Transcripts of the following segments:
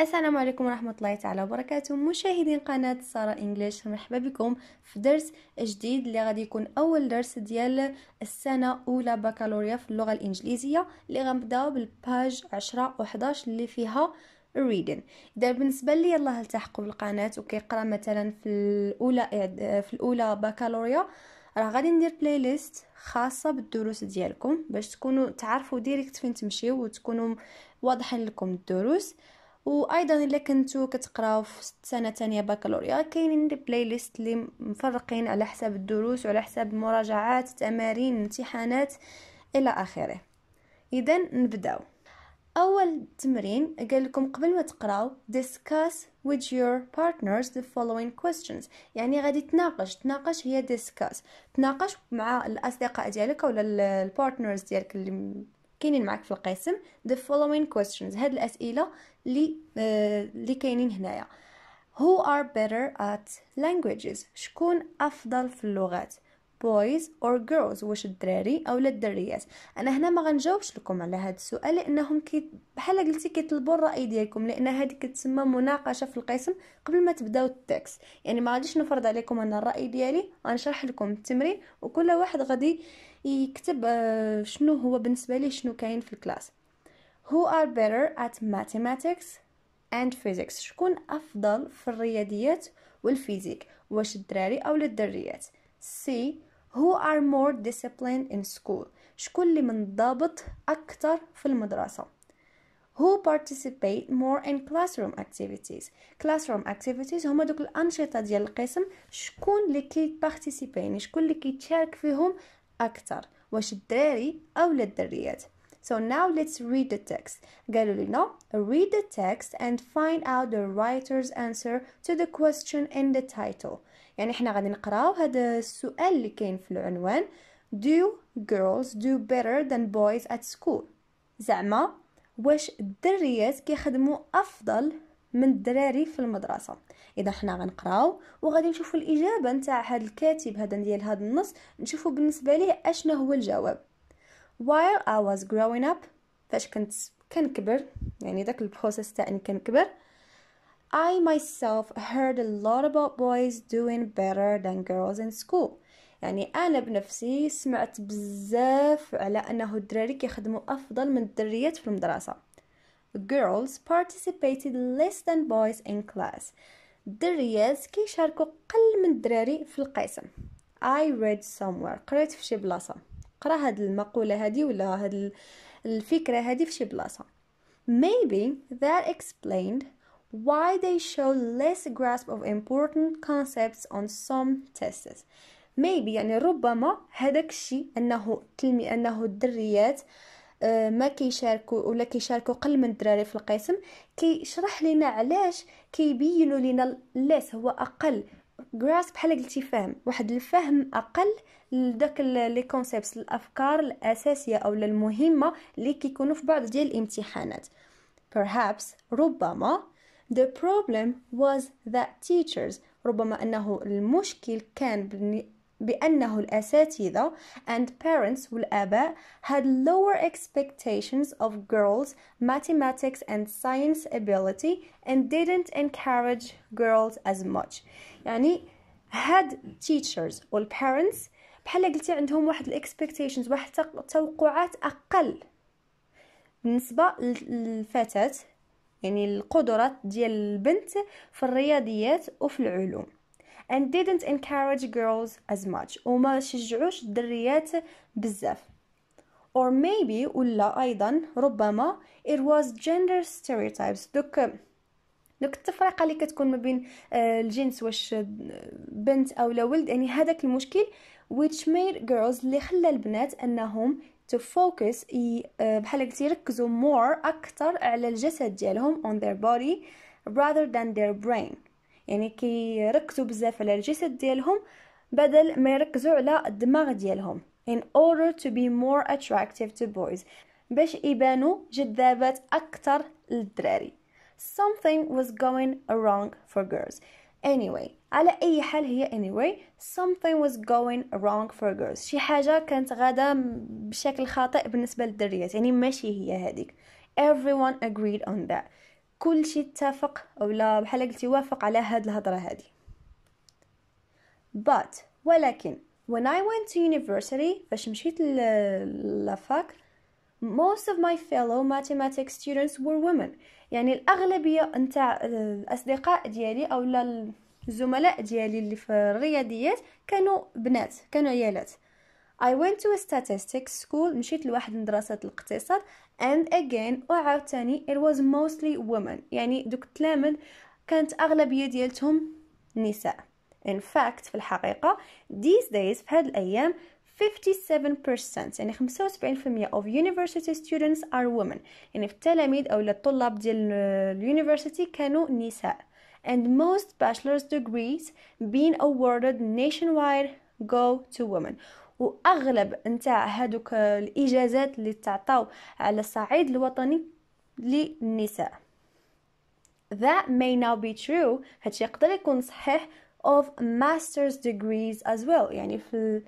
السلام عليكم ورحمة الله تعالى وبركاته مشاهدين قناة سارة انجليش مرحبا بكم في درس جديد اللي غادي يكون أول درس ديال السنة أولى بكالوريا في اللغة الإنجليزية اللي غنبداو بالباج 10 و 11 اللي فيها reading اذا بالنسبه لي يلاه التحقوا بالقناه وكيقرا مثلا في الاولى في الاولى بكالوريا راه غادي ندير بلاي ليست خاصه بالدروس ديالكم باش تكونوا تعرفوا ديريكت فين تمشيو وتكونوا واضحين لكم الدروس وايضا الا كنتو كتقراو في سنه تانية بكالوريا كاينين لي بلاي ليست اللي مفرقين على حساب الدروس وعلى حساب المراجعات تمارين امتحانات الى اخره اذا نبداو اول تمرين قال لكم قبل ما تقراو discuss with your partners the following questions يعني غادي تناقش تناقش هي discuss تناقش مع الاصدقاء ديالك ولا البارتنرز ديالك اللي كاينين معاك في القسم the following questions هاد الاسئله اللي آه، اللي كاينين هنايا who are better at languages شكون افضل في اللغات boys or girls واش الدراري او الدريات انا هنا ما غنجاوبش لكم على هذا السؤال لانهم كي بحال قلتي كيطلبوا الراي ديالكم لان هذه كتسمى مناقشه في القسم قبل ما تبداو التكست يعني ما غاديش نفرض عليكم انا الراي ديالي غنشرح لكم التمرين وكل واحد غادي يكتب آه، شنو هو بالنسبه ليه شنو كاين في الكلاس هو ار بيتر ات mathematics اند فيزيكس شكون افضل في الرياضيات والفيزيك واش الدراري او الدريات سي هو ار مور disciplined ان سكول شكون اللي منضبط اكثر في المدرسه who participate more in classroom activities classroom activities هما دوك الانشطه ديال القسم شكون اللي كيبارتيسيبي يعني شكون اللي كيتشارك فيهم أكثر واش الدراري أو الدريات So now let's read the text. قالوا لنا read the text and find out the writer's answer to the question in the title. يعني احنا غادي نقراو هذا السؤال اللي كاين في العنوان Do girls do better than boys at school? زعما واش الدريات كيخدموا أفضل من الدراري في المدرسه اذا حنا غنقراو وغادي نشوفوا الاجابه نتاع هذا الكاتب هذا ديال هذا النص نشوفوا بالنسبه ليه اشنا هو الجواب while i was growing up فاش كنت كنكبر يعني داك البروسيس تاع اني كنكبر I myself heard a lot about boys doing better than girls in school يعني انا بنفسي سمعت بزاف على انه الدراري كيخدموا افضل من الدريات في المدرسه girls participated less than boys in class. I read somewhere قريت في شي بلاصة هاد المقولة هادي ولا هاد الفكرة هادي في شي Maybe that explained why they show less grasp of important concepts on some tests. Maybe يعني ربما هذاك الشيء انه تلمي انه الدريات آه، ما كيشاركوا ولا كيشاركوا قل من الدراري في القسم كيشرح لنا علاش كيبينوا لنا ليس هو اقل غراس بحال قلتي فهم واحد الفهم اقل لداك لي كونسيبتس الافكار الاساسيه او المهمه اللي كيكونوا في بعض ديال الامتحانات perhaps ربما the problem was that teachers ربما انه المشكل كان بأنه الأساتذة and parents والآباء had lower expectations of girls' mathematics and science ability and didn't encourage girls as much يعني had teachers والparents بحال قلتي عندهم واحد الاكسبكتيشنز واحد توقعات اقل بالنسبه للفتاه يعني القدرات ديال البنت في الرياضيات وفي العلوم and didn't encourage girls as much وما شجعوش الدريات بزاف or maybe ولا ايضا ربما it was gender stereotypes دوك دوك التفرقه اللي كتكون ما بين آه، الجنس واش آه، بنت او ولد يعني هذاك المشكل which made girls اللي خلى البنات انهم to focus آه، بحال قلت يركزوا more اكثر على الجسد ديالهم on their body rather than their brain يعني كيركزوا بزاف على الجسد ديالهم بدل ما يركزوا على الدماغ ديالهم in order to be more attractive to boys باش يبانوا جذابات اكثر للدراري something was going wrong for girls anyway على اي حال هي anyway something was going wrong for girls شي حاجه كانت غادا بشكل خاطئ بالنسبه للدريات يعني ماشي هي هذيك everyone agreed on that كل شيء اتفق او لا بحال قلتي وافق على هاد الهضره هذه but ولكن when I went to university فاش مشيت لافاك most of my fellow mathematics students were women يعني الأغلبية نتاع الأصدقاء آه، ديالي أو الزملاء ديالي اللي في الرياضيات كانوا بنات كانوا عيالات I went to a statistics school مشيت لواحد دراسة الاقتصاد and again وعاوتاني it was mostly women يعني دوك تلامد كانت أغلبية ديالتهم نساء in fact في الحقيقة these days في هاد الأيام 57% يعني 75% of university students are women يعني في التلاميذ أو الطلاب ديال اليونيفرسيتي كانوا نساء and most bachelor's degrees being awarded nationwide go to women واغلب نتاع هادوك الاجازات اللي تعطاو على الصعيد الوطني للنساء that may not be true هادشي يقدر يكون صحيح of master's degrees as well يعني في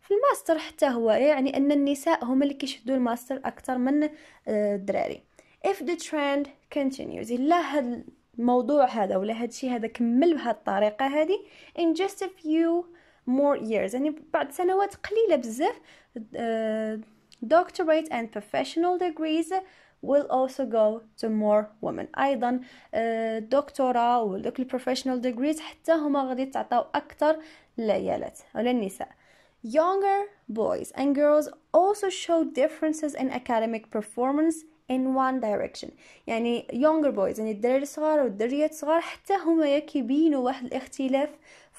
في الماستر حتى هو يعني ان النساء هما اللي كيشدوا الماستر اكثر من آه، الدراري if the trend continues الا هاد الموضوع هذا ولا هادشي هذا كمل بهاد الطريقه هذه in just a few more years and بعد سنوات قليله بزاف uh, doctorate and professional degrees will also go to more women ايضا الدكتوراه ودوك البروفيشنال ديجريز حتى هما غادي تعطاو اكثر للعيالات ولا النساء younger boys and girls also show differences in academic performance in one direction يعني younger boys يعني الدراري الصغار والدريات الصغار حتى هما كيبينوا واحد الاختلاف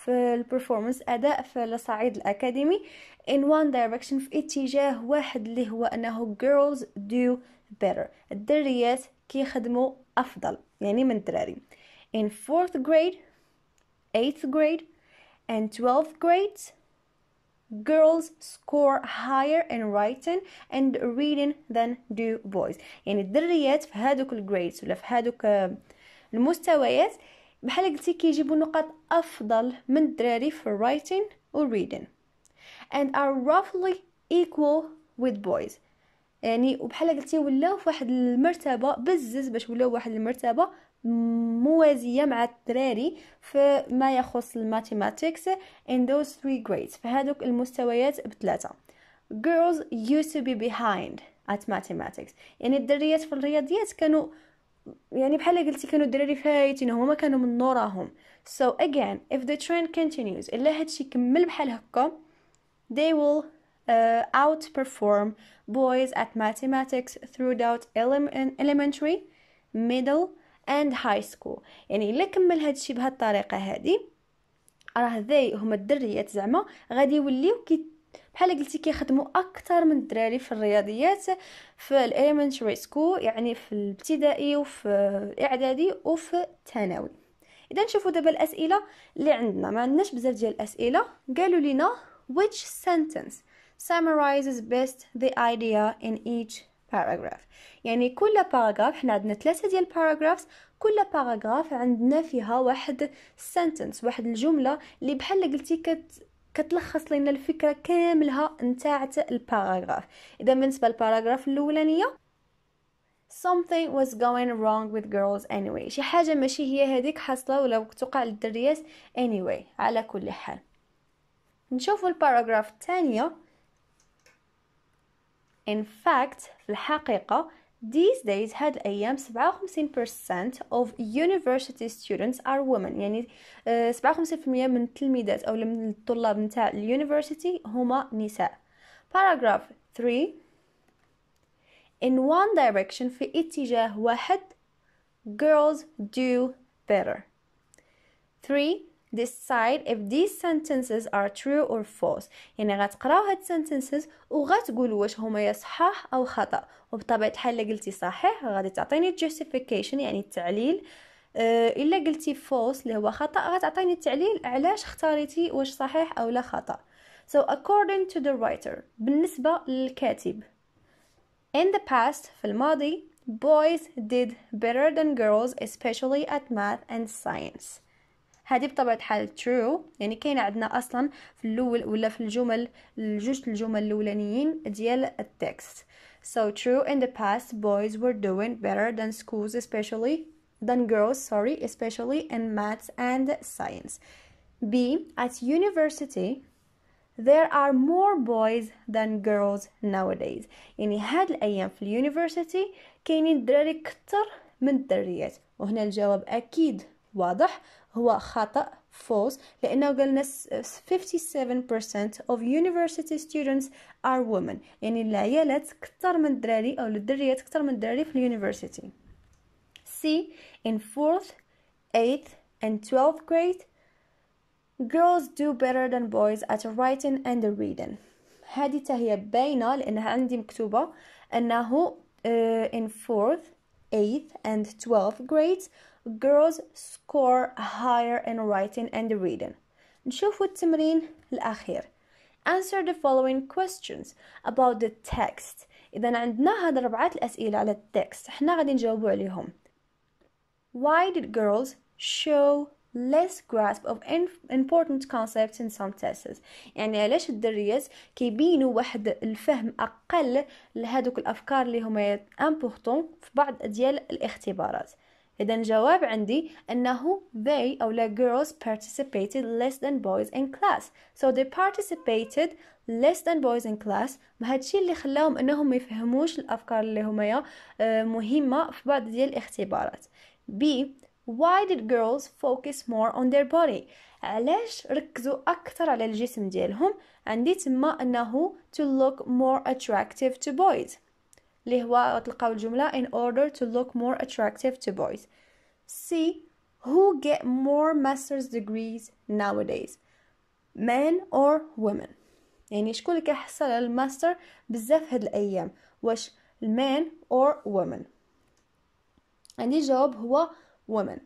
في البرفورمانس اداء في الصعيد الاكاديمي in one direction في اتجاه واحد اللي هو انه girls do better الدريات كيخدموا افضل يعني من الدراري in fourth grade eighth grade and 12 grade girls score higher in writing and reading than do boys يعني الدريات في هادوك الجريدز ولا في هادوك المستويات بحال قلتي كيجيبوا نقاط افضل من الدراري في الرايتين والريدين and are roughly equal with boys يعني وبحال قلتي ولاو في واحد المرتبه بزز باش ولاو واحد المرتبه موازيه مع الدراري في ما يخص الماتيماتيكس in those three grades في هذوك المستويات بثلاثه girls used to be behind at mathematics يعني الدريات في الرياضيات كانوا يعني بحال قلتي كانوا الدراري فايتين هما كانوا من نوراهم so again if the trend continues الا هادشي كمل بحال هكا they will uh, outperform boys at mathematics throughout elementary middle and high school يعني الا كمل هادشي بهالطريقه هادي راه ذي هما الدريات زعما غادي يوليو كي بحال قلتي كيخدموا اكثر من الدراري في الرياضيات في الاليمنتري سكول يعني في الابتدائي وفي الاعدادي وفي الثانوي اذا نشوفوا دابا الاسئله اللي عندنا ما عندناش بزاف ديال الاسئله قالوا لنا which sentence summarizes best the idea in each paragraph يعني كل باراغراف حنا عندنا ثلاثه ديال الباراغرافز كل باراغراف عندنا فيها واحد سنتنس واحد الجمله اللي بحال قلتي كت كتلخص لنا الفكره كاملها نتاع الباراغراف اذا بالنسبه للباراغراف الاولانيه something was going wrong with girls anyway شي حاجه ماشي هي هذيك حاصله ولا توقع للدريات anyway على كل حال نشوف الباراغراف الثانيه in fact في الحقيقه these days هاد الأيام 57% of university students are women يعني 57% من التلميذات أو من الطلاب نتاع اليونيفرسيتي هما نساء paragraph 3 in one direction في اتجاه واحد girls do better 3 decide if these sentences are true or false يعني غتقراو هاد sentences وغتقولوا واش هما يا صحاح او خطا وبطبيعه الحال الا قلتي صحيح غادي تعطيني justification يعني التعليل آه، الا قلتي false اللي هو خطا غتعطيني التعليل علاش اختاريتي واش صحيح او لا خطا so according to the writer بالنسبه للكاتب in the past في الماضي boys did better than girls especially at math and science هذه بطبيعة الحال ترو يعني كاين عندنا أصلا في الأول ولا في الجمل الجوج الجمل الأولانيين ديال التكست so true in the past boys were doing better than schools especially than girls sorry especially in maths and science B at university there are more boys than girls nowadays يعني هاد الايام في اليونيفرسيتي كاينين الدراري كتر من الدريات وهنا الجواب اكيد واضح هو خطأ false لأنه قالنا 57% of university students are women يعني العيالات كتر من الدراري أو الدريات كتر من الدراري في university C in 4th 8th and 12th grade girls do better than boys at writing and reading هذه هي باينة لأنها عندي مكتوبة أنه uh, in 4th 8th and 12th grades girls score higher in writing and reading نشوفوا التمرين الأخير Answer the following questions about the text إذا عندنا هاد ربعة الأسئلة على التكست حنا غادي نجاوبوا عليهم Why did girls show less grasp of important concepts in some tests يعني علاش الدريات كيبينوا واحد الفهم اقل لهذوك الافكار اللي هما امبورطون في بعض ديال الاختبارات اذا الجواب عندي انه they او لا girls participated less than boys in class so they participated less than boys in class هادشي اللي خلاهم انهم ما يفهموش الافكار اللي هما آه، مهمه في بعض ديال الاختبارات B why did girls focus more on their body علاش ركزوا أكثر على الجسم ديالهم عندي تما أنه to look more attractive to boys اللي هو تلقاو الجملة in order to look more attractive to boys See, who get more master's degrees nowadays men or women يعني شكون اللي كيحصل على الماستر بزاف هاد الأيام واش المان or women عندي جواب هو women.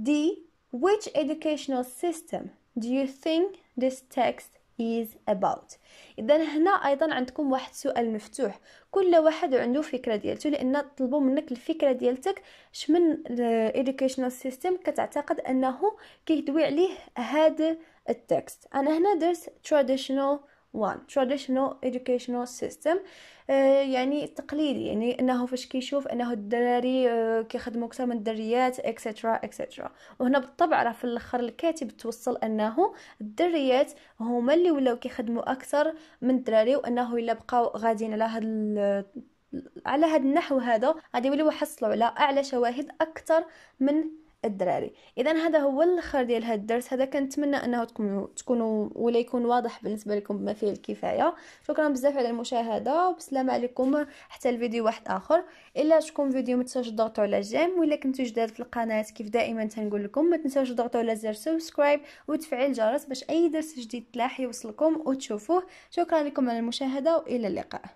D. Which educational system do you think this text is about اذا هنا ايضا عندكم واحد سؤال مفتوح كل واحد عنده فكره ديالته لان طلبوا منك الفكره ديالتك شمن الاديوكيشنال سيستم كتعتقد انه كيدوي عليه هذا التكست انا هنا درت traditional وان تراديشنال educational سيستم آه، يعني تقليدي يعني انه فاش كيشوف انه الدراري آه، كيخدموا اكثر من الدريات اكسترا اكسترا وهنا بالطبع راه في الاخر الكاتب توصل انه الدريات هما اللي ولاو كيخدموا اكثر من الدراري وانه الا بقاو غاديين على هاد على هاد النحو هذا غادي يوليو يحصلوا على اعلى شواهد اكثر من الدراري اذا هذا هو الاخر ديال هذا الدرس هذا كنتمنى انه تكونوا تكونوا ولا يكون واضح بالنسبه لكم بما فيه الكفايه شكرا بزاف على المشاهده وبسلام عليكم حتى الفيديو واحد اخر الا شكون فيديو ما تنساوش تضغطوا على جيم ولا كنتو جداد في القناه كيف دائما تنقول لكم ما تنساوش تضغطوا على زر سبسكرايب وتفعيل الجرس باش اي درس جديد تلاح يوصلكم وتشوفوه شكرا لكم على المشاهده والى اللقاء